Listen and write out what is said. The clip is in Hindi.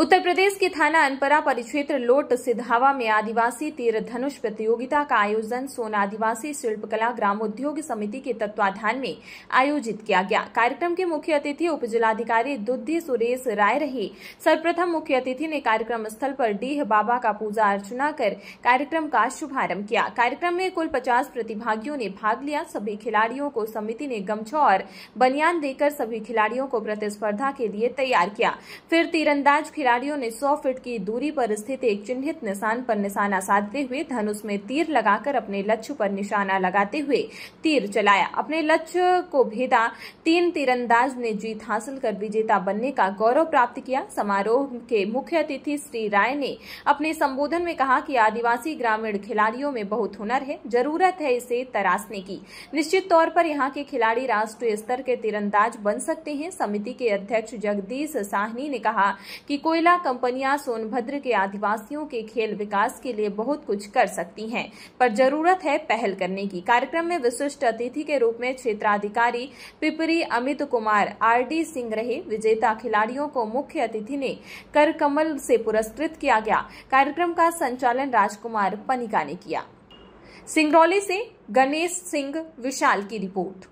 उत्तर प्रदेश के थाना अनपरा परिक्षेत्र लोट सिधावा में आदिवासी तीर धनुष प्रतियोगिता का आयोजन सोन आदिवासी शिल्पकला ग्रामोद्योग समिति के तत्वाधान में आयोजित किया गया कार्यक्रम के मुख्य अतिथि उपजिलाधिकारी दुद्धि सुरेश राय रहे सर्वप्रथम मुख्य अतिथि ने कार्यक्रम स्थल पर डीह बाबा का पूजा अर्चना कर कार्यक्रम का शुभारंभ किया कार्यक्रम में कुल पचास प्रतिभागियों ने भाग लिया सभी खिलाड़ियों को समिति ने गमछा और बनियान देकर सभी खिलाड़ियों को प्रतिस्पर्धा के लिए तैयार किया फिर तीरंदाज खिलाड़ियों ने 100 फीट की दूरी पर स्थित एक चिन्हित निशान पर निशाना साधते हुए धनुष में तीर लगाकर अपने लक्ष्य पर निशाना लगाते हुए तीर चलाया अपने लक्ष्य को भेदा तीन तीरंदाज ने जीत हासिल कर विजेता बनने का गौरव प्राप्त किया समारोह के मुख्य अतिथि श्री राय ने अपने संबोधन में कहा कि आदिवासी ग्रामीण खिलाड़ियों में बहुत हुनर है जरूरत है इसे तरासने की निश्चित तौर पर यहाँ के खिलाड़ी राष्ट्रीय स्तर के तीरंदाज बन सकते हैं समिति के अध्यक्ष जगदीश साहनी ने कहा कि कोई कोयला कंपनियां सोनभद्र के आदिवासियों के खेल विकास के लिए बहुत कुछ कर सकती हैं पर जरूरत है पहल करने की कार्यक्रम में विशिष्ट अतिथि के रूप में क्षेत्राधिकारी पिपरी अमित कुमार आर डी सिंह रहे विजेता खिलाड़ियों को मुख्य अतिथि ने कर कमल से पुरस्कृत किया गया कार्यक्रम का संचालन राजकुमार पनिका ने किया सिंगरौली से गणेश सिंह विशाल की रिपोर्ट